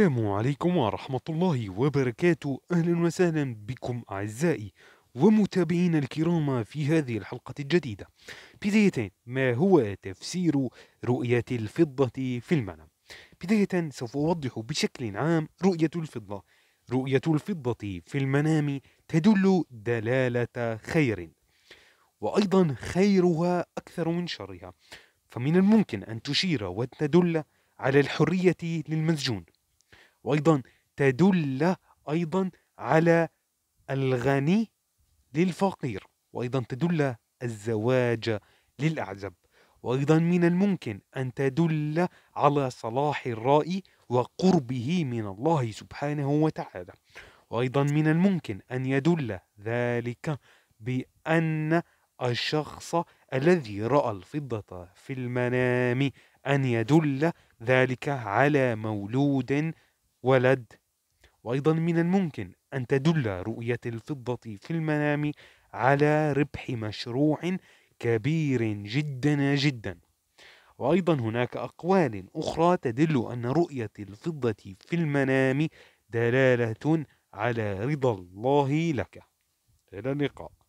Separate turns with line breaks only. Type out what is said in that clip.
السلام عليكم ورحمة الله وبركاته أهلا وسهلا بكم أعزائي ومتابعينا الكرام في هذه الحلقة الجديدة بداية ما هو تفسير رؤية الفضة في المنام بداية سوف أوضح بشكل عام رؤية الفضة رؤية الفضة في المنام تدل دلالة خير وأيضا خيرها أكثر من شرها فمن الممكن أن تشير وتدل على الحرية للمسجون وايضا تدل ايضا على الغني للفقير وايضا تدل الزواج للاعزب وايضا من الممكن ان تدل على صلاح الرائي وقربه من الله سبحانه وتعالى وايضا من الممكن ان يدل ذلك بان الشخص الذي راى الفضه في المنام ان يدل ذلك على مولود ولد وأيضا من الممكن أن تدل رؤية الفضة في المنام على ربح مشروع كبير جدا جدا وأيضا هناك أقوال أخرى تدل أن رؤية الفضة في المنام دلالة على رضا الله لك إلى اللقاء